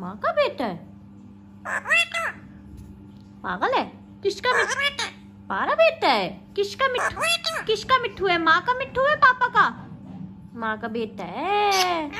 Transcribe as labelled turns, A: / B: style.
A: माँ का बेटा है पागल है किसका मिठू पारा बेटा है किसका मिठू किसका मिठू है माँ का मिठू है पापा का
B: माँ का बेटा है